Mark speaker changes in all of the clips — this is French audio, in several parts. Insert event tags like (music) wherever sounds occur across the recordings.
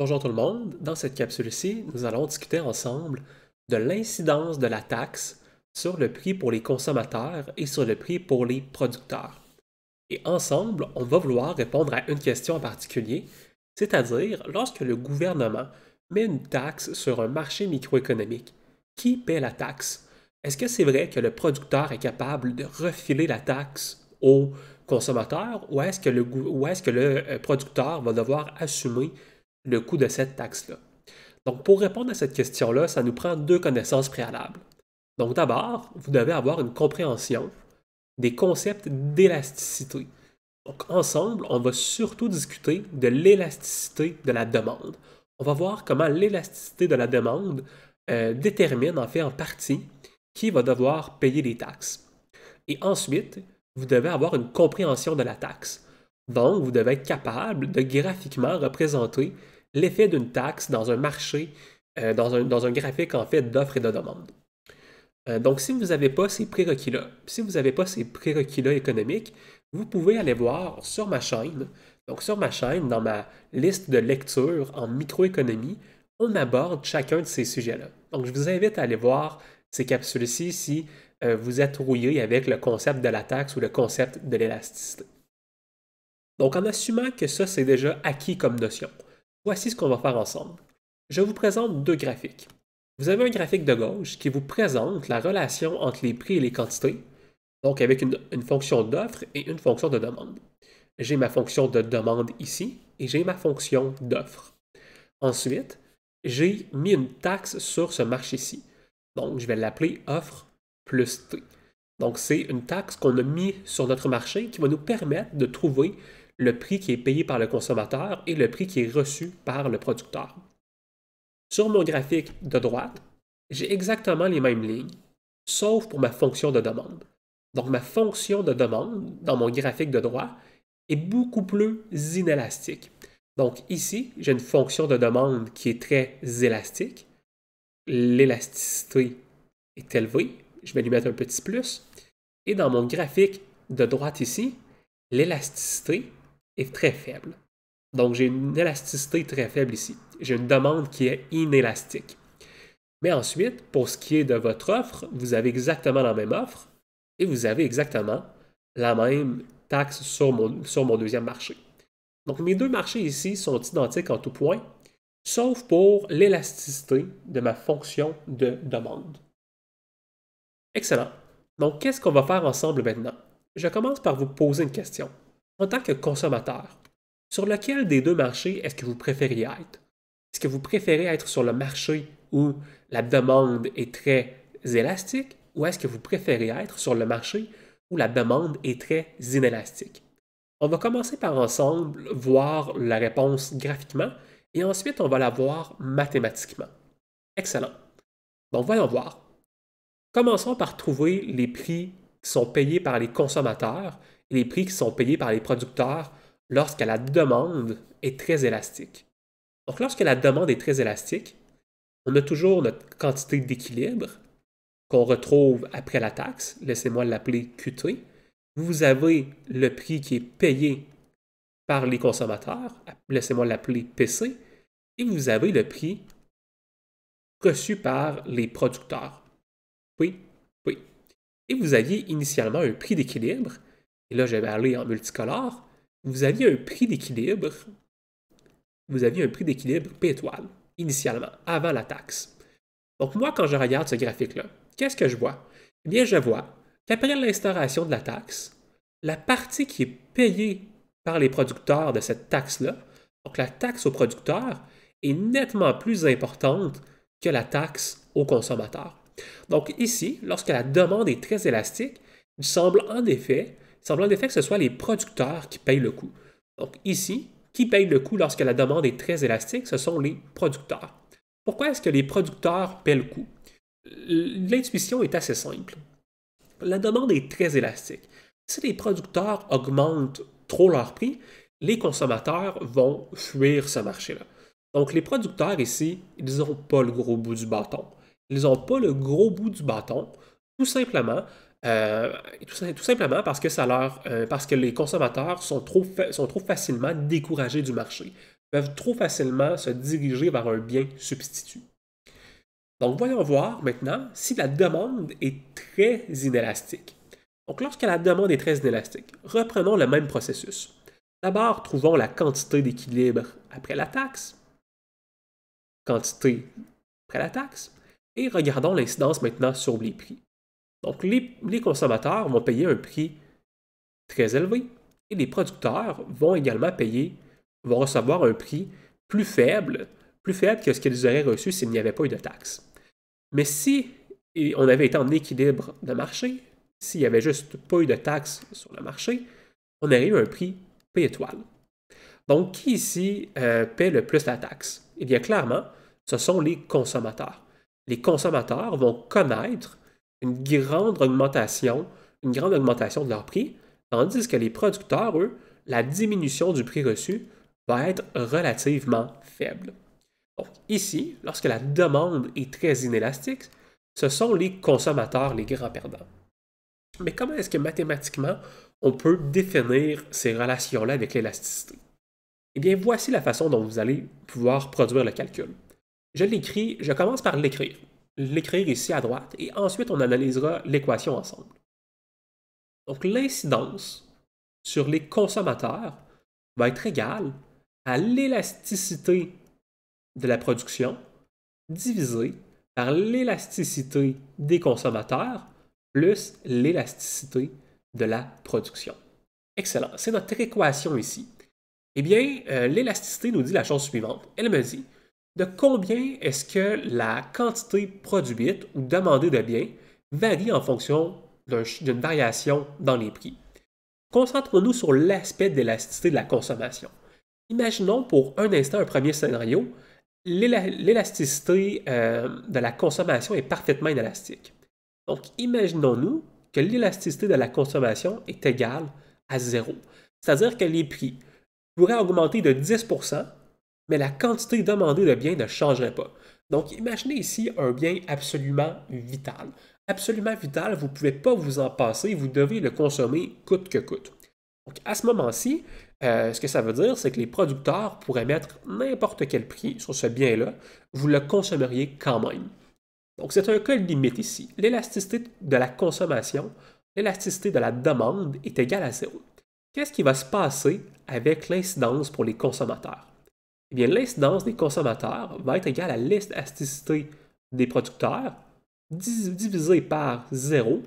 Speaker 1: Bonjour tout le monde. Dans cette capsule-ci, nous allons discuter ensemble de l'incidence de la taxe sur le prix pour les consommateurs et sur le prix pour les producteurs. Et ensemble, on va vouloir répondre à une question en particulier, c'est-à-dire lorsque le gouvernement met une taxe sur un marché microéconomique, qui paie la taxe? Est-ce que c'est vrai que le producteur est capable de refiler la taxe aux consommateurs ou est-ce que, que, le euh, producteur va devoir assumer le coût de cette taxe-là. Donc, pour répondre à cette question-là, ça nous prend deux connaissances préalables. Donc, d'abord, vous devez avoir une compréhension des concepts d'élasticité. Donc, ensemble, on va surtout discuter de l'élasticité de la demande. On va voir comment l'élasticité de la demande euh, détermine, en fait, en partie, qui va devoir payer les taxes. Et ensuite, vous devez avoir une compréhension de la taxe. Donc, vous devez être capable de graphiquement représenter l'effet d'une taxe dans un marché, euh, dans, un, graphique en fait d'offres et de demandes. Euh, donc, si vous n'avez pas ces prérequis-là, si vous n'avez pas ces prérequis-là économiques, vous pouvez aller voir sur ma chaîne. Donc, sur ma chaîne, dans ma liste de lecture en microéconomie, on aborde chacun de ces sujets-là. Donc, je vous invite à aller voir ces capsules-ci si euh, vous êtes rouillé avec le concept de la taxe ou le concept de l'élasticité. Donc, en assumant que ça, c'est déjà acquis comme notion, Voici ce qu'on va faire ensemble. Je vous présente deux graphiques. Vous avez un graphique de gauche qui vous présente la relation entre les prix et les quantités, donc avec une, fonction d'offre et une fonction de demande. J'ai ma fonction de demande ici et j'ai ma fonction d'offre. Ensuite, j'ai mis une taxe sur ce marché-ci. Donc, je vais l'appeler offre plus T. Donc, c'est une taxe qu'on a mis sur notre marché qui va nous permettre de trouver le prix qui est payé par le consommateur et le prix qui est reçu par le producteur. Sur mon graphique de droite, j'ai exactement les mêmes lignes, sauf pour ma fonction de demande. Donc ma fonction de demande dans mon graphique de droite, est beaucoup plus inélastique. Donc ici, j'ai une fonction de demande qui est très élastique. L'élasticité est élevée. Je vais lui mettre un petit plus. Et dans mon graphique de droite ici, l'élasticité très faible. Donc j'ai une élasticité très faible ici. J'ai une demande qui est inélastique. Mais ensuite, pour ce qui est de votre offre, vous avez exactement la même offre et vous avez exactement la même taxe sur mon, sur mon deuxième marché. Donc mes deux marchés ici sont identiques en tout point, sauf pour l'élasticité de ma fonction de demande. Excellent. Donc qu'est-ce qu'on va faire ensemble maintenant? Je commence par vous poser une question en tant que consommateur, sur lequel des deux marchés est-ce que vous préfériez être? Est-ce que vous préférez être sur le marché où la demande est très élastique ou est-ce que vous préférez être sur le marché où la demande est très inélastique? On va commencer par ensemble voir la réponse graphiquement et ensuite on va la voir mathématiquement. Excellent. Donc voyons voir. Commençons par trouver les prix qui sont payés par les consommateurs les prix qui sont payés par les producteurs lorsque la demande est très élastique. Donc lorsque la demande est très élastique, on a toujours notre quantité d'équilibre qu'on retrouve après la taxe, laissez-moi l'appeler QT. Vous avez le prix qui est payé par les consommateurs, laissez-moi l'appeler PC, et vous avez le prix reçu par les producteurs. Oui, oui. Et vous aviez initialement un prix d'équilibre et là j'avais allé en multicolore, vous aviez un prix d'équilibre, vous aviez un prix d'équilibre P étoile, initialement, avant la taxe. Donc moi, quand je regarde ce graphique-là, qu'est-ce que je vois? Eh bien, je vois qu'après l'instauration de la taxe, la partie qui est payée par les producteurs de cette taxe-là, donc la taxe aux producteurs, est nettement plus importante que la taxe aux consommateurs. Donc ici, lorsque la demande est très élastique, il semble en effet semblant en effet que ce soit les producteurs qui payent le coût. Donc ici, qui paye le coût lorsque la demande est très élastique? Ce sont les producteurs. Pourquoi est-ce que les producteurs paient le coût? L'intuition est assez simple. La demande est très élastique. Si les producteurs augmentent trop leur prix, les consommateurs vont fuir ce marché-là. Donc les producteurs ici, ils n'ont pas le gros bout du bâton. Ils n'ont pas le gros bout du bâton, tout simplement euh, tout, simplement parce que, euh, parce que les consommateurs sont trop, sont trop facilement découragés du marché, peuvent trop facilement se diriger vers un bien substitut. Donc voyons voir maintenant si la demande est très inélastique. Donc lorsque la demande est très inélastique, reprenons le même processus. D'abord, trouvons la quantité d'équilibre après la taxe, quantité après la taxe, et regardons l'incidence maintenant sur les prix. Donc, les, consommateurs vont payer un prix très élevé et les producteurs vont également payer, vont recevoir un prix plus faible, plus faible que ce qu'ils auraient reçu s'il n'y avait pas eu de taxes. Mais si on avait été en équilibre de marché, s'il n'y avait juste pas eu de taxes sur le marché, on aurait eu un prix P étoile. Donc, qui ici euh, paie le plus la taxe? Eh bien, clairement, ce sont les consommateurs. Les consommateurs vont connaître une grande augmentation, une grande augmentation de leur prix, tandis que les producteurs, eux, la diminution du prix reçu va être relativement faible. Donc ici, lorsque la demande est très inélastique, ce sont les consommateurs les grands perdants. Mais comment est-ce que mathématiquement on peut définir ces relations-là avec l'élasticité? Eh bien, voici la façon dont vous allez pouvoir produire le calcul. Je l'écris, je commence par l'écrire l'écrire ici à droite et ensuite on analysera l'équation ensemble. Donc l'incidence sur les consommateurs va être égale à l'élasticité de la production divisée par l'élasticité des consommateurs plus l'élasticité de la production. Excellent, c'est notre équation ici. Eh bien, euh, l'élasticité nous dit la chose suivante. Elle me dit de combien est-ce que la quantité produite ou demandée de biens varie en fonction d'une variation dans les prix. Concentrons-nous sur l'aspect d'élasticité de la consommation. Imaginons pour un instant un premier scénario, l'élasticité euh, de la consommation est parfaitement inélastique. Donc imaginons-nous que l'élasticité de la consommation est égale à zéro, c'est-à-dire que les prix pourraient augmenter de 10 mais la quantité demandée de biens ne changerait pas. Donc imaginez ici un bien absolument vital. Absolument vital, vous ne pouvez pas vous en passer, vous devez le consommer coûte que coûte. Donc à ce moment-ci, euh, ce que ça veut dire, c'est que les producteurs pourraient mettre n'importe quel prix sur ce bien-là, vous le consommeriez quand même. Donc c'est un cas limite ici. L'élasticité de la consommation, l'élasticité de la demande est égale à zéro. Qu'est-ce qui va se passer avec l'incidence pour les consommateurs? eh bien l'incidence des consommateurs va être égale à l'élasticité des producteurs divisé par 0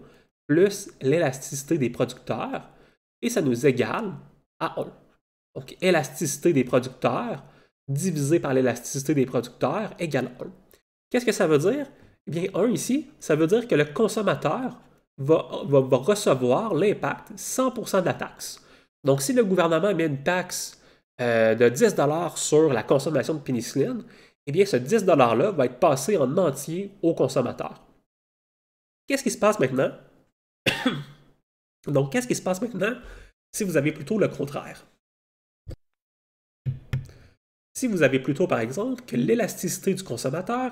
Speaker 1: plus l'élasticité des producteurs et ça nous égale à 1. Donc élasticité des producteurs divisé par l'élasticité des producteurs égale 1. Qu'est-ce que ça veut dire? Eh bien 1 ici, ça veut dire que le consommateur va recevoir l'impact 100% de la taxe. Donc si le gouvernement met une taxe euh, de 10 sur la consommation de pénicilline, eh bien ce 10 $-là va être passé en entier au consommateur. Qu'est-ce qui se passe maintenant? (coughs) Donc, qu'est-ce qui se passe maintenant si vous avez plutôt le contraire? Si vous avez plutôt, par exemple, que l'élasticité du consommateur,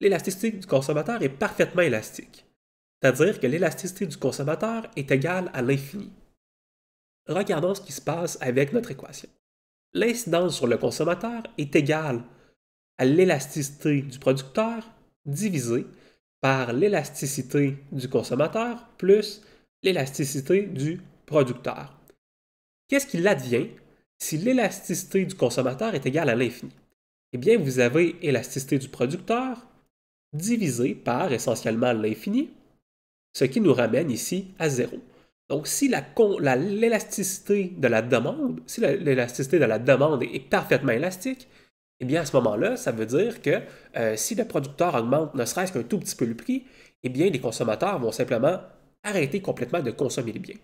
Speaker 1: l'élasticité du consommateur est parfaitement élastique, c'est-à-dire que l'élasticité du consommateur est égale à l'infini. Regardons ce qui se passe avec notre équation. L'incidence sur le consommateur est égale à l'élasticité du producteur divisée par l'élasticité du consommateur plus l'élasticité du producteur. Qu'est-ce qui advient si l'élasticité du consommateur est égale à l'infini? Eh bien, vous avez l'élasticité du producteur divisée par essentiellement l'infini, ce qui nous ramène ici à zéro. Donc, si l'élasticité de la demande, si l'élasticité de la demande est, parfaitement élastique, eh bien, à ce moment-là, ça veut dire que euh, si le producteur augmente ne serait-ce qu'un tout petit peu le prix, eh bien, les consommateurs vont simplement arrêter complètement de consommer les biens.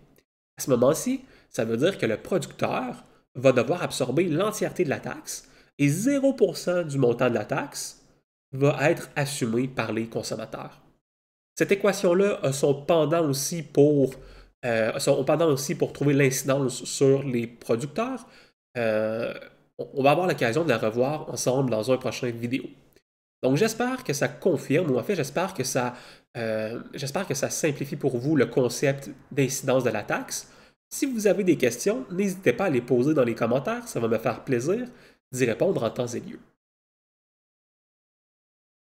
Speaker 1: À ce moment-ci, ça veut dire que le producteur va devoir absorber l'entièreté de la taxe et 0% du montant de la taxe va être assumé par les consommateurs. Cette équation-là a son pendant aussi pour euh, aussi pour trouver l'incidence sur les producteurs. Euh, on va avoir l'occasion de la revoir ensemble dans un prochain vidéo. Donc j'espère que ça confirme, ou en fait j'espère que ça, euh, j'espère que ça simplifie pour vous le concept d'incidence de la taxe. Si vous avez des questions, n'hésitez pas à les poser dans les commentaires, ça va me faire plaisir d'y répondre en temps et lieu.